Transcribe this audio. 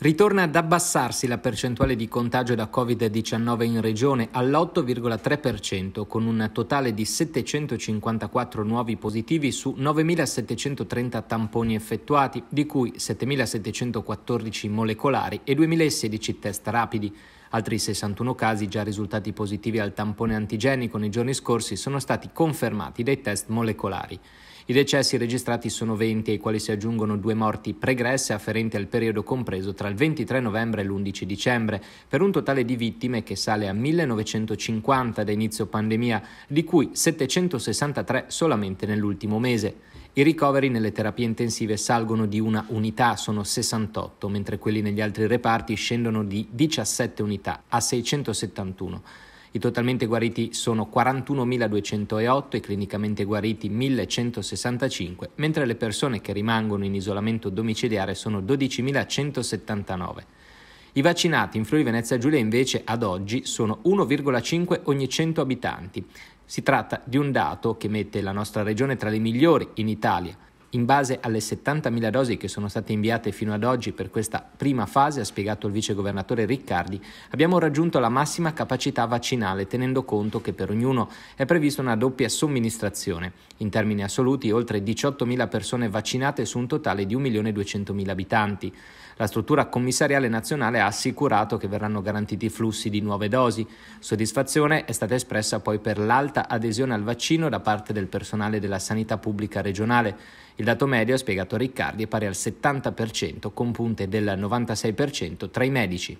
Ritorna ad abbassarsi la percentuale di contagio da Covid-19 in regione all'8,3%, con un totale di 754 nuovi positivi su 9.730 tamponi effettuati, di cui 7.714 molecolari e 2.016 test rapidi. Altri 61 casi già risultati positivi al tampone antigenico nei giorni scorsi sono stati confermati dai test molecolari. I decessi registrati sono 20, ai quali si aggiungono due morti pregresse afferenti al periodo compreso tra il 23 novembre e l'11 dicembre, per un totale di vittime che sale a 1950 da inizio pandemia, di cui 763 solamente nell'ultimo mese. I ricoveri nelle terapie intensive salgono di una unità, sono 68, mentre quelli negli altri reparti scendono di 17 unità a 671. I totalmente guariti sono 41.208 e clinicamente guariti 1.165, mentre le persone che rimangono in isolamento domiciliare sono 12.179. I vaccinati in Friuli Venezia Giulia invece ad oggi sono 1,5 ogni 100 abitanti. Si tratta di un dato che mette la nostra regione tra le migliori in Italia in base alle 70.000 dosi che sono state inviate fino ad oggi per questa prima fase, ha spiegato il vicegovernatore Riccardi, abbiamo raggiunto la massima capacità vaccinale tenendo conto che per ognuno è prevista una doppia somministrazione. In termini assoluti oltre 18.000 persone vaccinate su un totale di 1.200.000 abitanti. La struttura commissariale nazionale ha assicurato che verranno garantiti flussi di nuove dosi. Soddisfazione è stata espressa poi per l'alta adesione al vaccino da parte del personale della sanità pubblica regionale. Il dato medio, ha spiegato Riccardi, è pari al 70% con punte del 96% tra i medici.